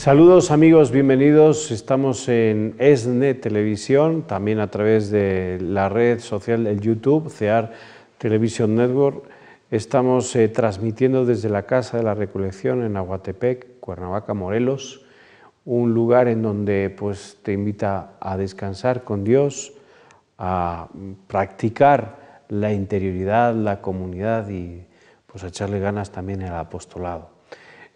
Saludos amigos, bienvenidos. Estamos en ESNE Televisión, también a través de la red social del YouTube, CEAR Television Network. Estamos eh, transmitiendo desde la Casa de la Recolección en Aguatepec, Cuernavaca, Morelos, un lugar en donde pues, te invita a descansar con Dios, a practicar la interioridad, la comunidad y pues, a echarle ganas también al apostolado.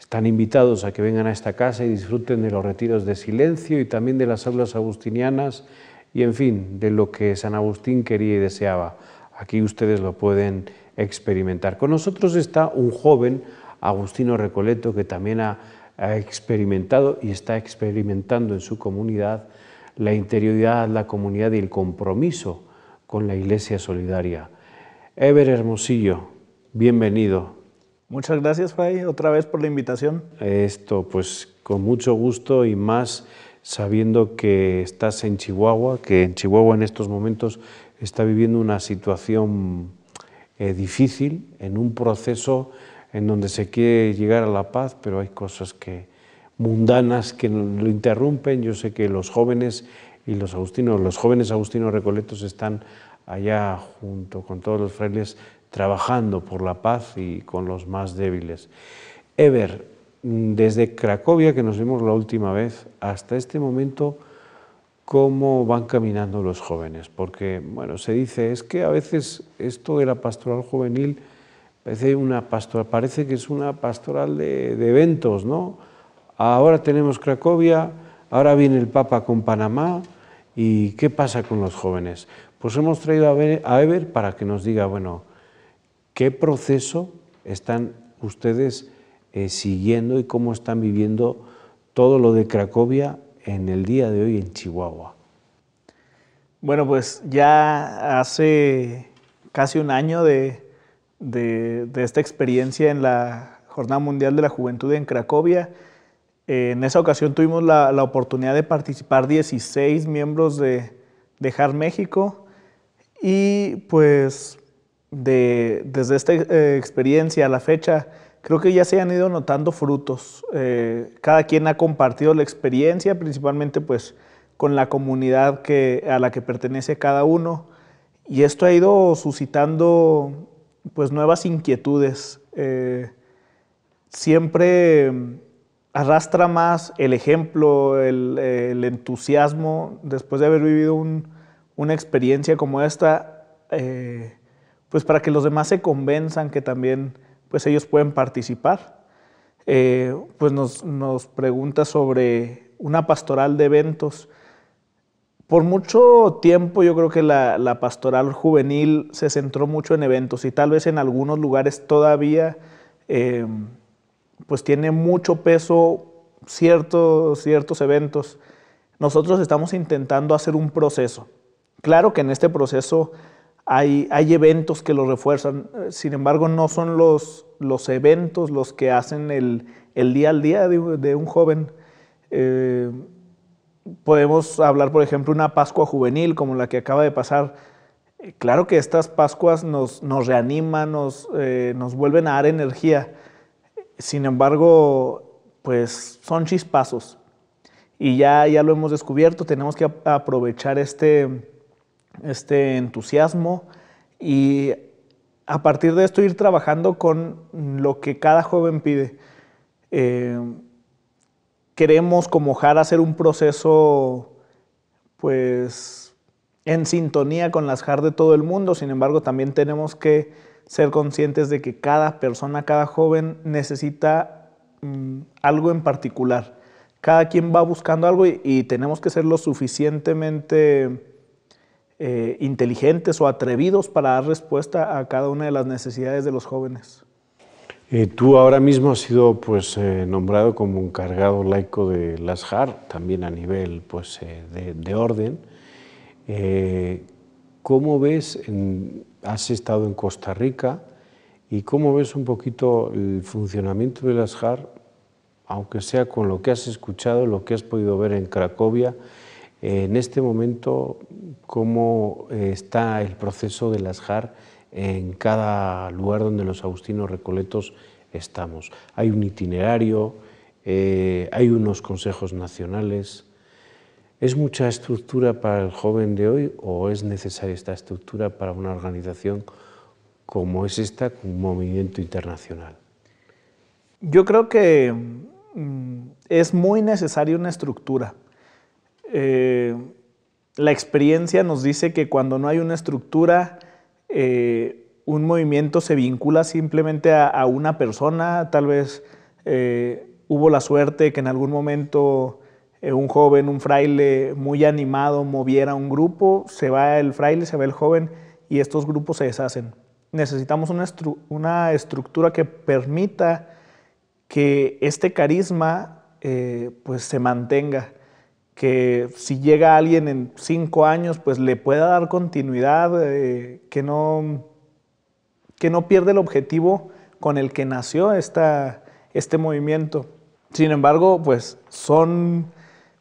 Están invitados a que vengan a esta casa y disfruten de los retiros de silencio y también de las aulas agustinianas y, en fin, de lo que San Agustín quería y deseaba. Aquí ustedes lo pueden experimentar. Con nosotros está un joven, Agustino Recoleto, que también ha, experimentado y está experimentando en su comunidad la interioridad, la comunidad y el compromiso con la Iglesia Solidaria. Ever Hermosillo, bienvenido. Muchas gracias, Fray, otra vez por la invitación. Esto, pues con mucho gusto y más sabiendo que estás en Chihuahua, que en Chihuahua en estos momentos está viviendo una situación eh, difícil, en un proceso en donde se quiere llegar a la paz, pero hay cosas que mundanas que lo interrumpen. Yo sé que los jóvenes y los agustinos, los jóvenes agustinos recoletos están allá junto con todos los frailes trabajando por la paz y con los más débiles. Eber, desde Cracovia, que nos vimos la última vez, hasta este momento, cómo van caminando los jóvenes, porque bueno, se dice, es que a veces esto de la pastoral juvenil parece, una pastoral, parece que es una pastoral de, eventos, ¿no? Ahora tenemos Cracovia, ahora viene el Papa con Panamá, ¿y qué pasa con los jóvenes? Pues hemos traído a, Eber para que nos diga, bueno, ¿Qué proceso están ustedes eh, siguiendo y cómo están viviendo todo lo de Cracovia en el día de hoy en Chihuahua? Bueno, pues ya hace casi un año de, esta experiencia en la Jornada Mundial de la Juventud en Cracovia. Eh, en esa ocasión tuvimos la, oportunidad de participar 16 miembros de, Dejar México y pues de, desde esta eh, experiencia a la fecha, creo que ya se han ido notando frutos. Eh, cada quien ha compartido la experiencia, principalmente pues con la comunidad que, a la que pertenece cada uno. Y esto ha ido suscitando pues nuevas inquietudes. Eh, siempre arrastra más el ejemplo, el, entusiasmo, después de haber vivido una experiencia como esta, eh, pues para que los demás se convenzan que también pues ellos pueden participar. Eh, pues nos, pregunta sobre una pastoral de eventos. Por mucho tiempo yo creo que la, pastoral juvenil se centró mucho en eventos y tal vez en algunos lugares todavía em, pues tiene mucho peso ciertos, ciertos eventos. Nosotros estamos intentando hacer un proceso. Claro que en este proceso hay, eventos que lo refuerzan, eh, sin embargo no son los, los eventos los que hacen el, día al día de, un joven. Eh, podemos hablar, por ejemplo, una Pascua juvenil como la que acaba de pasar. Eh, claro que estas Pascuas nos, nos reaniman, nos, nos vuelven a dar energía. Sin embargo, pues son chispazos. Y ya, ya lo hemos descubierto, tenemos que aprovechar este, este entusiasmo y a partir de esto ir trabajando con lo que cada joven pide. Eh, queremos como JAR hacer un proceso pues en sintonía con las JAR de todo el mundo, sin embargo también tenemos que ser conscientes de que cada persona, cada joven necesita mm, algo en particular. Cada quien va buscando algo y, y tenemos que ser lo suficientemente eh, inteligentes o atrevidos para dar respuesta a cada una de las necesidades de los jóvenes. Eh, tú ahora mismo has sido pues, eh, nombrado como encargado laico de las JAR, también a nivel pues, de, orden. ¿Cómo ves, has estado en Costa Rica, y cómo ves un poquito el funcionamiento de las JAR, aunque sea con lo que has escuchado, lo que has podido ver en Cracovia, en este momento cómo eh, está el proceso de las JAR en cada lugar donde los agustinos recoletos estamos. Hay un itinerario, eh, hay unos consejos nacionales. ¿Es mucha estructura para el joven de hoy o es necesaria esta estructura para una organización como es esta, un movimiento internacional? Yo creo que mm, es muy necesaria una estructura. Eh, la experiencia nos dice que cuando no hay una estructura, eh, un movimiento se vincula simplemente a, una persona. Tal vez eh, hubo la suerte que en algún momento eh, un joven, un fraile muy animado moviera un grupo, se va el fraile, se va el joven y estos grupos se deshacen. Necesitamos una, una estructura que permita que este carisma pues se mantenga que si llega alguien en cinco años, pues le pueda dar continuidad, eh, que, no, que no pierde el objetivo con el que nació esta, este movimiento. Sin embargo, pues son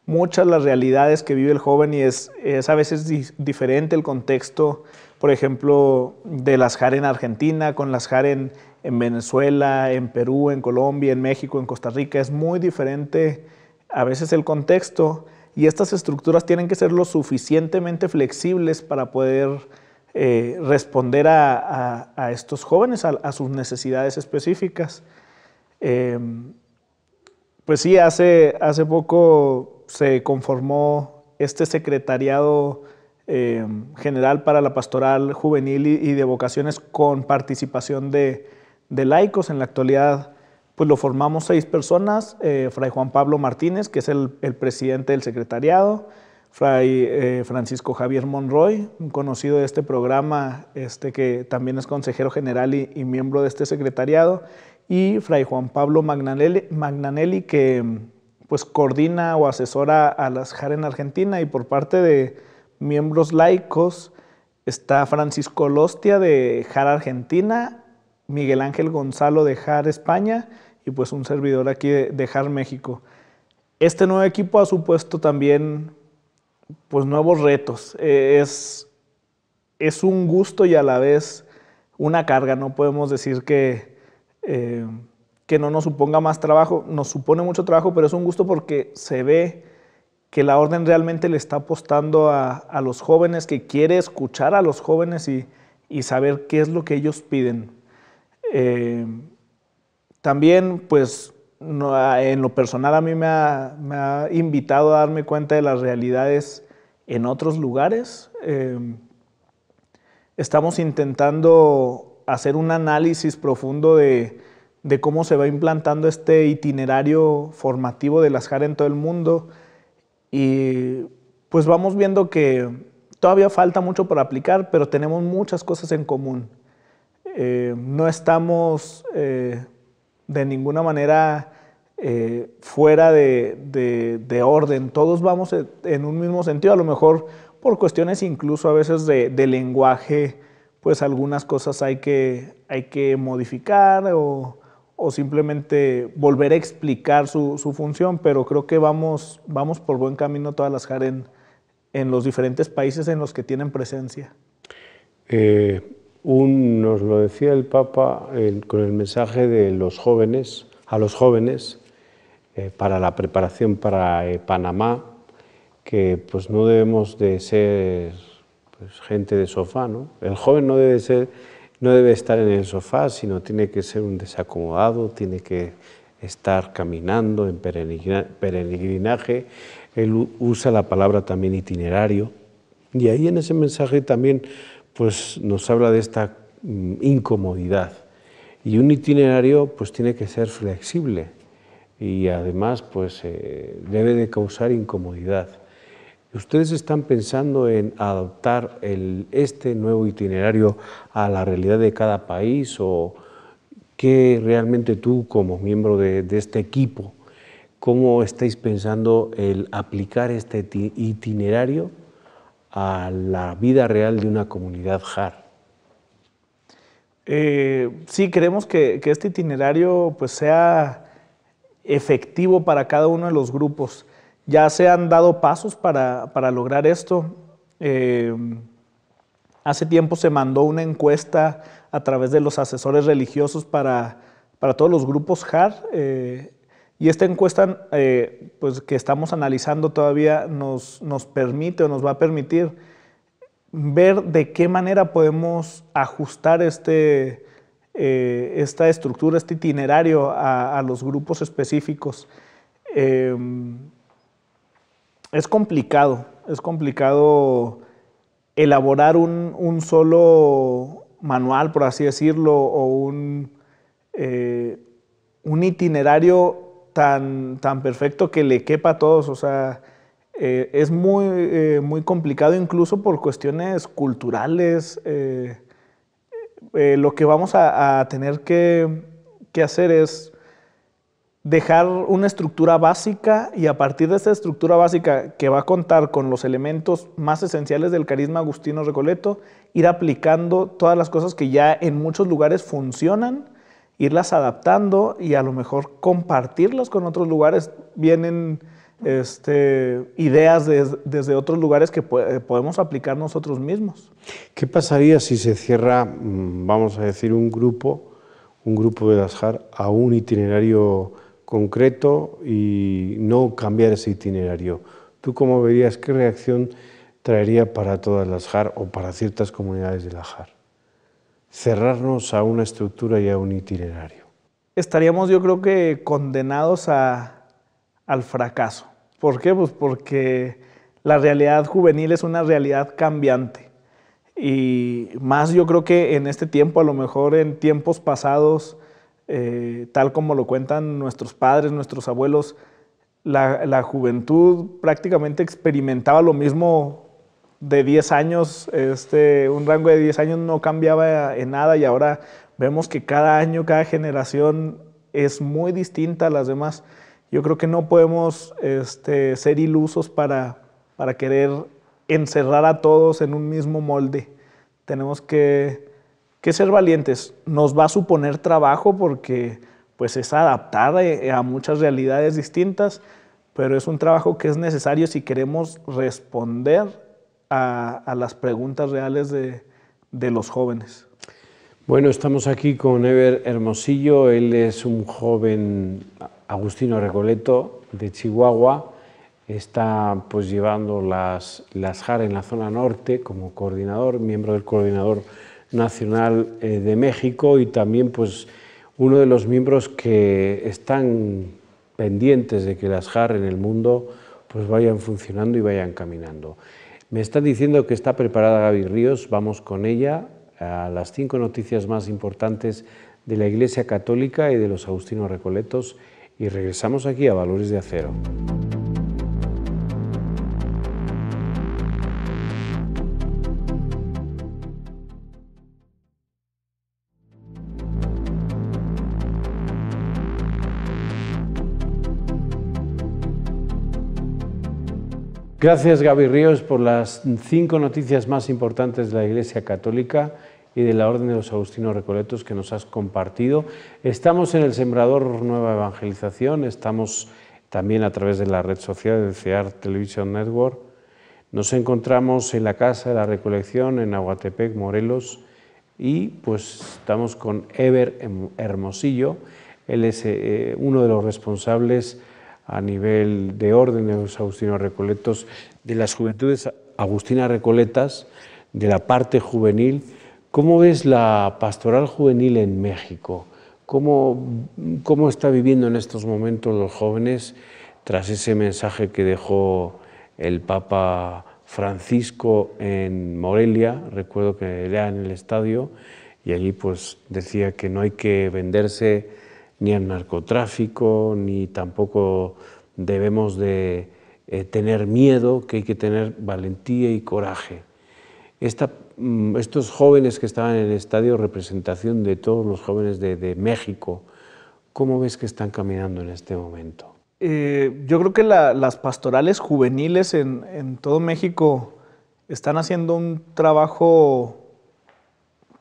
muchas las realidades que vive el joven y es, a veces diferente el contexto, por ejemplo, de las JAR en Argentina con las JAR en Venezuela, en Perú, en Colombia, en México, en Costa Rica. Es muy diferente a veces el contexto, y estas estructuras tienen que ser lo suficientemente flexibles para poder eh, responder a, estos jóvenes, a, sus necesidades específicas. Em, pues sí, hace, hace poco se conformó este secretariado em, general para la pastoral juvenil y, de vocaciones con participación de laicos. En la actualidad pues lo formamos seis personas, eh, Fray Juan Pablo Martínez, que es el, presidente del secretariado, Fray eh, Francisco Javier Monroy, conocido de este programa, este, que también es consejero general y, miembro de este secretariado, y Fray Juan Pablo Magnanelli, Magnanelli, que pues coordina o asesora a las JAR en Argentina y por parte de miembros laicos está Francisco Lostia de JAR Argentina, Miguel Ángel Gonzalo dejar España y pues un servidor aquí de dejar México. Este nuevo equipo ha supuesto también pues nuevos retos. E, es, es un gusto y a la vez una carga. No podemos decir que, eh, que no nos suponga más trabajo. Nos supone mucho trabajo, pero es un gusto porque se ve que la orden realmente le está apostando a, los jóvenes, que quiere escuchar a los jóvenes y, y saber qué es lo que ellos piden. Eh, también, pues, en lo personal a mí me ha, invitado a darme cuenta de las realidades en otros lugares. Eh, estamos intentando hacer un análisis profundo de, cómo se va implantando este itinerario formativo de las JAR en todo el mundo y pues vamos viendo que todavía falta mucho por aplicar, pero tenemos muchas cosas en común. Eh, no estamos eh, de ninguna manera eh, fuera de, orden, todos vamos e, en un mismo sentido, a lo mejor por cuestiones incluso a veces de, lenguaje, pues algunas cosas hay que, hay que modificar o, o simplemente volver a explicar su, su, función, pero creo que vamos, vamos por buen camino todas las jaren en, los diferentes países en los que tienen presencia. Eh, un, nos lo decía el Papa con el mensaje de los jóvenes, a los jóvenes, eh, para la preparación para eh, Panamá, que pues no debemos de ser pues, gente de sofá, ¿no? El joven no debe ser, no debe estar en el sofá, sino tiene que ser un desacomodado, tiene que estar caminando en peregrinaje. Él usa la palabra también itinerario. Y ahí en ese mensaje también pues nos habla de esta mm, incomodidad. Y un itinerario pues tiene que ser flexible y además pues eh, debe de causar incomodidad. ¿Ustedes están pensando en adaptar este nuevo itinerario a la realidad de cada país o qué realmente tú como miembro de, de este equipo, cómo estáis pensando el aplicar este itinerario? a la vida real de una comunidad JAR? Eh, sí, queremos que, este itinerario pues, sea efectivo para cada uno de los grupos. Ya se han dado pasos para, lograr esto. Eh, hace tiempo se mandó una encuesta a través de los asesores religiosos para, para todos los grupos JAR. Eh, y esta encuesta eh, pues, que estamos analizando todavía nos, nos permite o nos va a permitir ver de qué manera podemos ajustar este, eh, esta estructura, este itinerario a, los grupos específicos. Eh, es complicado, es complicado elaborar un, solo manual, por así decirlo, o un, un itinerario tan, tan perfecto que le quepa a todos. O sea, eh, es muy, eh, muy complicado incluso por cuestiones culturales. Eh, lo que vamos a, tener que, que, hacer es dejar una estructura básica y a partir de esa estructura básica que va a contar con los elementos más esenciales del carisma agustino Recoleto, ir aplicando todas las cosas que ya en muchos lugares funcionan irlas adaptando y a lo mejor compartirlas con otros lugares. Vienen este, ideas desde otros lugares que eh, podemos aplicar nosotros mismos. ¿Qué pasaría si se cierra, mm, vamos a decir, un grupo, un grupo de a un itinerario concreto y no cambiar ese itinerario? ¿Tú cómo verías qué reacción traería para todas las JAR o para ciertas comunidades de las JAR? cerrarnos a una estructura y a un itinerario. Estaríamos yo creo que condenados a, al fracaso. ¿Por qué? Pues porque la realidad juvenil es una realidad cambiante. Y más yo creo que en este tiempo, a lo mejor en tiempos pasados, eh, tal como lo cuentan nuestros padres, nuestros abuelos, la, la, juventud prácticamente experimentaba lo mismo de 10 años, este, un rango de 10 años no cambiaba en nada y ahora vemos que cada año, cada generación es muy distinta a las demás. Yo creo que no podemos este, ser ilusos para, para querer encerrar a todos en un mismo molde. Tenemos que, ser valientes. Nos va a suponer trabajo porque pues, es adaptar eh, a muchas realidades distintas, pero es un trabajo que es necesario si queremos responder a, las preguntas reales de, los jóvenes. Bueno, estamos aquí con Ever Hermosillo. Él es un joven agustino recoleto de Chihuahua. Está pues llevando las, las JAR en la zona norte como coordinador, miembro del coordinador nacional eh, de México y también pues uno de los miembros que están pendientes de que las JAR en el mundo pues vayan funcionando y vayan caminando. Me están diciendo que está preparada Gaby Ríos, vamos con ella a las cinco noticias más importantes de la Iglesia Católica y de los Agustinos Recoletos y regresamos aquí a Valores de Acero. Gracias Gaby Ríos por las cinco noticias más importantes de la Iglesia Católica y de la Orden de los Agustinos Recoletos que nos has compartido. Estamos en el Sembrador Nueva Evangelización, estamos también a través de la red social del CEAR Television Network. Nos encontramos en la Casa de la Recolección en Aguatepec, Morelos, y pues estamos con Ever em-, Hermosillo, él es eh, uno de los responsables a nivel de órdenes agustinos recoletos, de las juventudes agustinas recoletas, de la parte juvenil. ¿Cómo ves la pastoral juvenil en México? ¿Cómo, cómo está viviendo en estos momentos los jóvenes tras ese mensaje que dejó el Papa Francisco en Morelia? Recuerdo que era en el estadio y allí pues decía que no hay que venderse ni al narcotráfico, ni tampoco debemos de eh, tener miedo, que hay que tener valentía y coraje. Mm, estos jóvenes que estaban en el estadio, representación de todos los jóvenes de, México, ¿cómo ves que están caminando en este momento? Eh, yo creo que las pastorales juveniles en, en, todo México están haciendo un trabajo,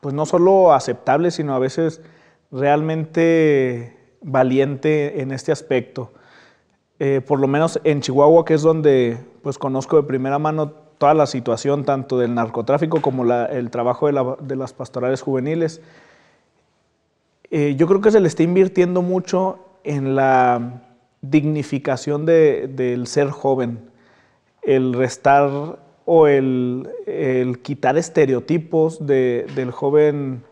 pues no solo aceptable, sino a veces realmente valiente en este aspecto. Eh, por lo menos en Chihuahua, que es donde pues conozco de primera mano toda la situación, tanto del narcotráfico como el trabajo de, las pastorales juveniles. Eh, yo creo que se le está invirtiendo mucho en la dignificación del ser joven, el restar o el, quitar estereotipos del joven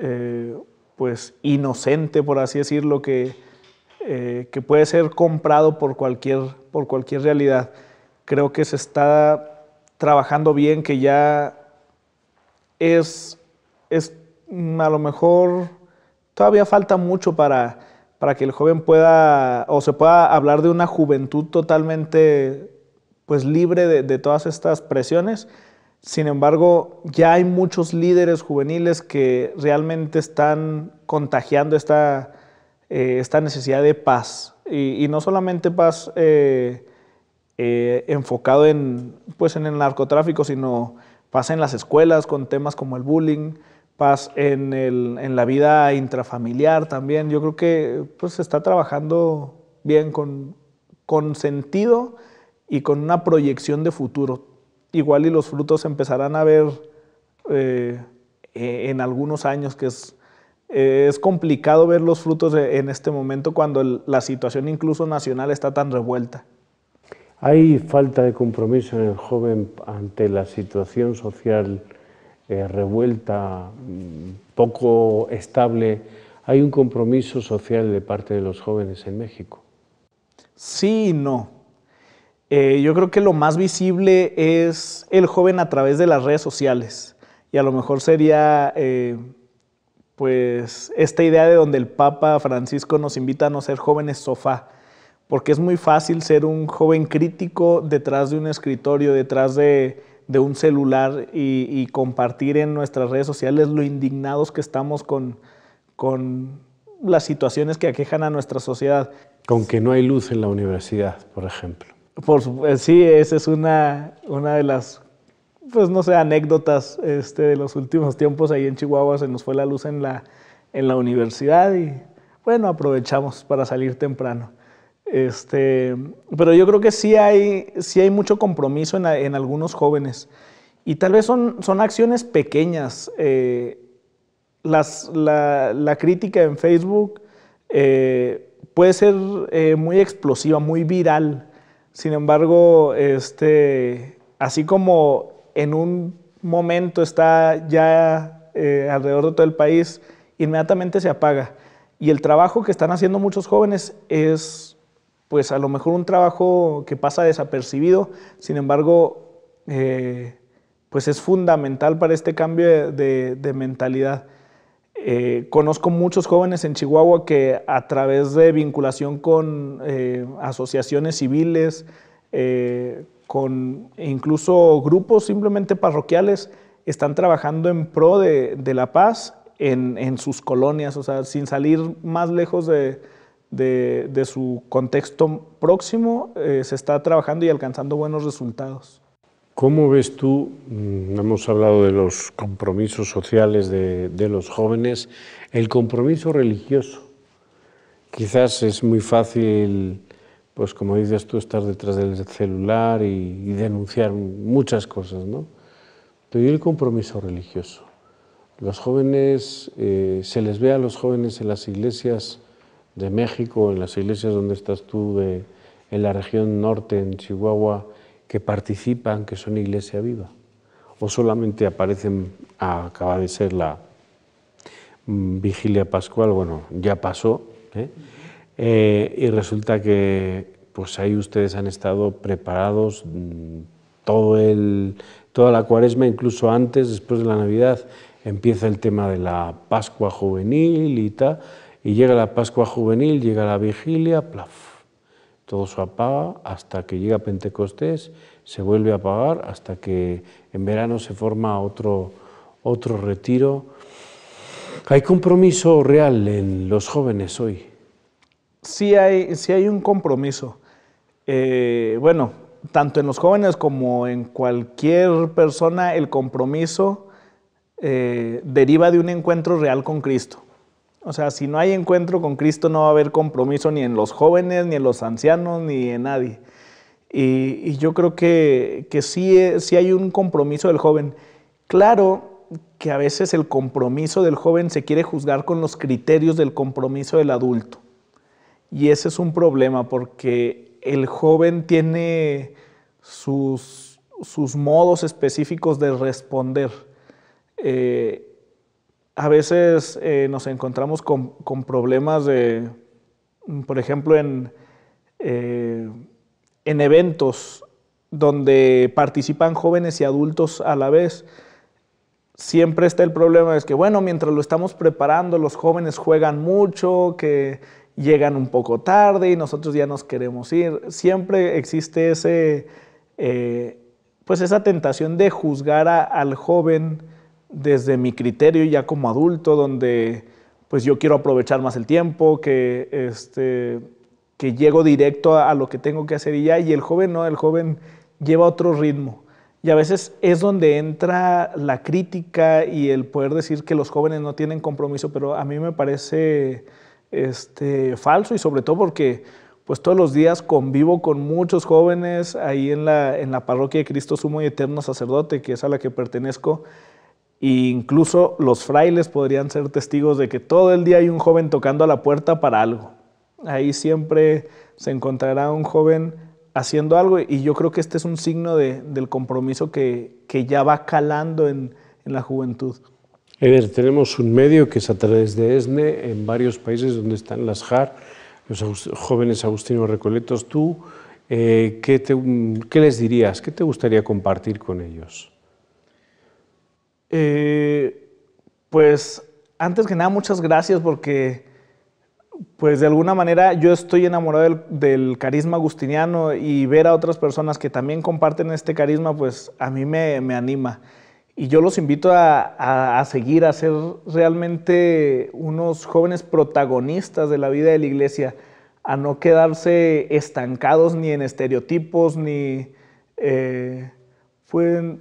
eh, pues inocente, por así decirlo, eh, que, puede ser comprado por cualquier, por cualquier realidad. Creo que se está trabajando bien, que ya es, mm, a lo mejor todavía falta mucho para, que el joven pueda o se pueda hablar de una juventud totalmente pues libre de todas estas presiones, sin embargo, ya hay muchos líderes juveniles que realmente están contagiando esta, eh, esta necesidad de paz. Y, no solamente paz eh, eh, enfocado en, pues, en el narcotráfico, sino paz en las escuelas con temas como el bullying, paz en, el, la vida intrafamiliar también. Yo creo que pues, se está trabajando bien con, con sentido y con una proyección de futuro igual y los frutos empezarán a ver eh, e, en algunos años, que es, es complicado ver los frutos en este momento cuando la situación incluso nacional está tan revuelta. Hay falta de compromiso en el joven ante la situación social eh, revuelta, mm, poco estable. ¿Hay un compromiso social de parte de los jóvenes en México? Sí y no. Eh, yo creo que lo más visible es el joven a través de las redes sociales. Y a lo mejor sería eh, pues esta idea de donde el Papa Francisco nos invita a no ser jóvenes sofá, porque es muy fácil ser un joven crítico detrás de un escritorio, detrás de, un celular y, compartir en nuestras redes sociales lo indignados que estamos con las situaciones que aquejan a nuestra sociedad. Con que no hay luz en la universidad, por ejemplo. Eh, sí, esa es una, de las, pues no sé, anécdotas este, de los últimos tiempos. Ahí en Chihuahua se nos fue la luz en la, en universidad y bueno, aprovechamos para salir temprano. Este, pero yo creo que sí hay, hay mucho compromiso en, algunos jóvenes. Y tal vez son, acciones pequeñas. Eh, la, la, crítica en Facebook eh, puede ser muy explosiva, muy viral. Sin embargo, este, así como en un momento está ya eh, alrededor de todo el país, inmediatamente se apaga. Y el trabajo que están haciendo muchos jóvenes es, pues a lo mejor un trabajo que pasa desapercibido, sin embargo, eh, pues es fundamental para este cambio de mentalidad. Eh, conozco muchos jóvenes en Chihuahua que a través de vinculación con eh, asociaciones civiles, eh, con incluso grupos simplemente parroquiales, están trabajando en pro de, la paz en, sus colonias, o sea, sin salir más lejos de su contexto próximo, se está trabajando y alcanzando buenos resultados. ¿Cómo ves tú, mm, hemos hablado de los compromisos sociales de, los jóvenes, el compromiso religioso? Quizás es muy fácil, pues como dices tú, estar detrás del celular y, denunciar muchas cosas, ¿no? Pero ¿y el compromiso religioso? Los jóvenes, eh, se les ve a los jóvenes en las iglesias de México, en las iglesias donde estás tú, en la región norte, en Chihuahua, que participan, que son iglesia viva? ¿O solamente aparecen, acaba de ser la mm, vigilia pascual, bueno, ya pasó, ¿eh? Eh, y resulta que pues ahí ustedes han estado preparados mm, todo el, toda la cuaresma, incluso antes, después de la Navidad, empieza el tema de la Pascua juvenil y tal, y llega la Pascua juvenil, llega la vigilia, plaf, todo se apaga hasta que llega Pentecostés, se vuelve a apagar hasta que en verano se forma otro, otro retiro. ¿Hay compromiso real en los jóvenes hoy? Sí hay, hay un compromiso. Eh, bueno, tanto en los jóvenes como en cualquier persona, el compromiso eh, deriva de un encuentro real con Cristo. O sea, si no hay encuentro con Cristo no va a haber compromiso ni en los jóvenes, ni en los ancianos, ni en nadie. Y, yo creo que, que sí, si hay un compromiso del joven. Claro que a veces el compromiso del joven se quiere juzgar con los criterios del compromiso del adulto. Y ese es un problema porque el joven tiene sus, sus modos específicos de responder. Eh, a veces eh, nos encontramos con, problemas de, mm, por ejemplo, en, eh, en eventos donde participan jóvenes y adultos a la vez. Siempre está el problema, de que bueno, mientras lo estamos preparando, los jóvenes juegan mucho, que llegan un poco tarde y nosotros ya nos queremos ir. Siempre existe ese, eh, pues esa tentación de juzgar al joven desde mi criterio ya como adulto, donde pues yo quiero aprovechar más el tiempo, que, este, que llego directo a, lo que tengo que hacer y ya, y el joven no, el joven lleva otro ritmo. Y a veces es donde entra la crítica y el poder decir que los jóvenes no tienen compromiso, pero a mí me parece este, falso y sobre todo porque pues todos los días convivo con muchos jóvenes ahí en la, en la parroquia de Cristo Sumo y Eterno Sacerdote, que es a la que pertenezco, e incluso los frailes podrían ser testigos de que todo el día hay un joven tocando a la puerta para algo. Ahí siempre se encontrará un joven haciendo algo y yo creo que este es un signo del compromiso que, ya va calando en, la juventud. Eder, tenemos un medio que es a través de ESNE en varios países donde están las JAR, los jóvenes agustinos recoletos. ¿Tú eh, qué les dirías? ¿Qué te gustaría compartir con ellos? Eh, pues antes que nada, muchas gracias porque, pues de alguna manera, yo estoy enamorado del, carisma agustiniano y ver a otras personas que también comparten este carisma, pues a mí me, anima. Y yo los invito a, seguir, a ser realmente unos jóvenes protagonistas de la vida de la iglesia, a no quedarse estancados ni en estereotipos, ni... Eh,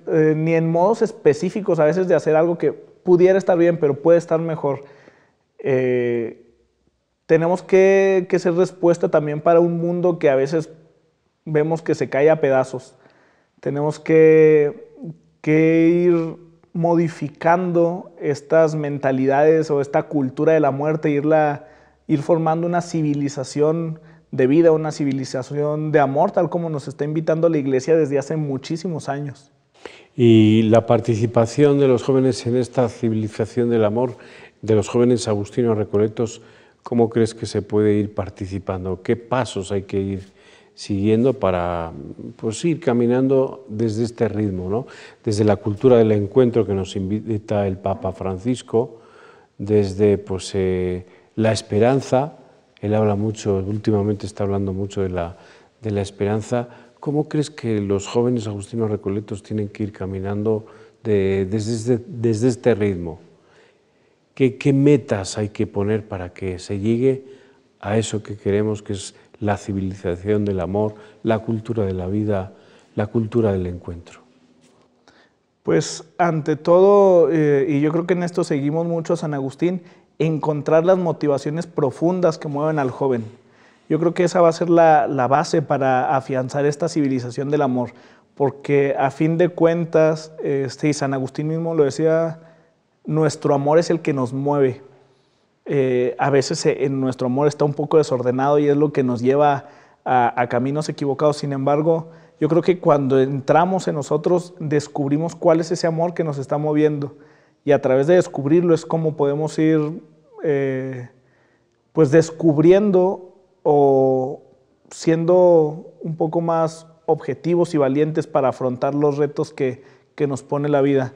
eh, ni en modos específicos a veces de hacer algo que pudiera estar bien, pero puede estar mejor. Eh, tenemos que, ser respuesta también para un mundo que a veces vemos que se cae a pedazos. Tenemos que, ir modificando estas mentalidades o esta cultura de la muerte, irla, ir formando una civilización de vida, una civilización de amor, tal como nos está invitando la iglesia desde hace muchísimos años. Y la participación de los jóvenes en esta civilización del amor, de los jóvenes agustinos Recoletos... ¿cómo crees que se puede ir participando? ¿Qué pasos hay que ir siguiendo para pues, ir caminando desde este ritmo, ¿no? desde la cultura del encuentro que nos invita el Papa Francisco, desde pues, eh, la esperanza, él habla mucho, últimamente está hablando mucho de la, de la esperanza. ¿Cómo crees que los jóvenes agustinos recoletos tienen que ir caminando desde, este, desde, este, ritmo? ¿Qué, metas hay que poner para que se llegue a eso que queremos, que es la civilización del amor, la cultura de la vida, la cultura del encuentro? Pues ante todo, eh, y yo creo que en esto seguimos mucho a San Agustín, encontrar las motivaciones profundas que mueven al joven. Yo creo que esa va a ser la, base para afianzar esta civilización del amor, porque a fin de cuentas, este, San Agustín mismo lo decía, nuestro amor es el que nos mueve. Eh, a veces eh, en nuestro amor está un poco desordenado y es lo que nos lleva a, a caminos equivocados. Sin embargo, yo creo que cuando entramos en nosotros, descubrimos cuál es ese amor que nos está moviendo. Y a través de descubrirlo es como podemos ir eh, pues descubriendo o siendo un poco más objetivos y valientes para afrontar los retos que, nos pone la vida.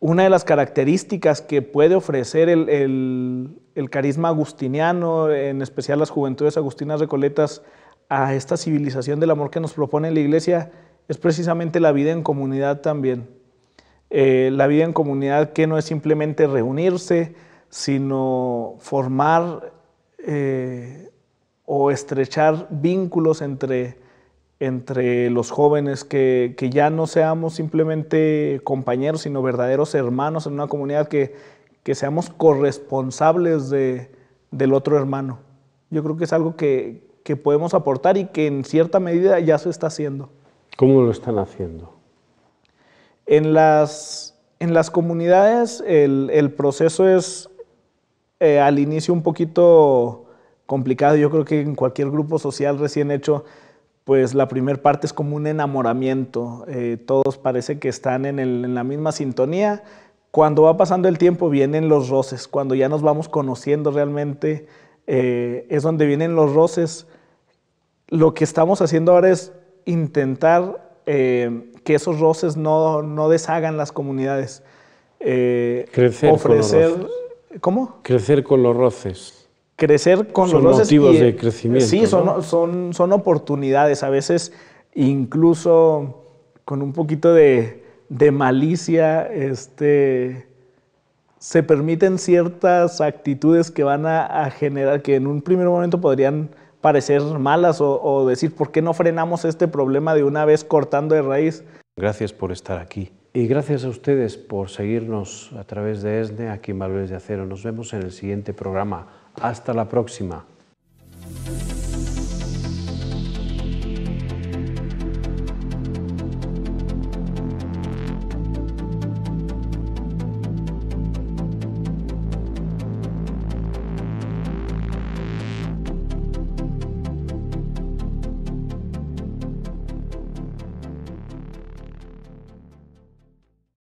Una de las características que puede ofrecer el, carisma agustiniano, en especial las juventudes agustinas recoletas, a esta civilización del amor que nos propone la iglesia es precisamente la vida en comunidad también. Eh, la vida en comunidad que no es simplemente reunirse, sino formar eh, o estrechar vínculos entre, entre los jóvenes, que, ya no seamos simplemente compañeros, sino verdaderos hermanos en una comunidad, que, seamos corresponsables del otro hermano. Yo creo que es algo que, podemos aportar y que en cierta medida ya se está haciendo. ¿Cómo lo están haciendo? En las, en las comunidades el proceso es eh, al inicio un poquito complicado. Yo creo que en cualquier grupo social recién hecho, pues la primera parte es como un enamoramiento. Eh, todos parece que están en, la misma sintonía. Cuando va pasando el tiempo vienen los roces. Cuando ya nos vamos conociendo realmente eh, es donde vienen los roces. Lo que estamos haciendo ahora es intentar que esos roces no, deshagan las comunidades. Crecer ofrecer ¿Cómo? Crecer con los roces. Crecer con los roces. Son motivos eh, de crecimiento. Sí, son, oportunidades. A veces, incluso con un poquito de, malicia, este, se permiten ciertas actitudes que van a, generar, que en un primer momento podrían parecer malas o decir, ¿por qué no frenamos este problema de una vez cortando de raíz? Gracias por estar aquí. Y gracias a ustedes por seguirnos a través de ESNE aquí en Valores de Acero. Nos vemos en el siguiente programa. Hasta la próxima.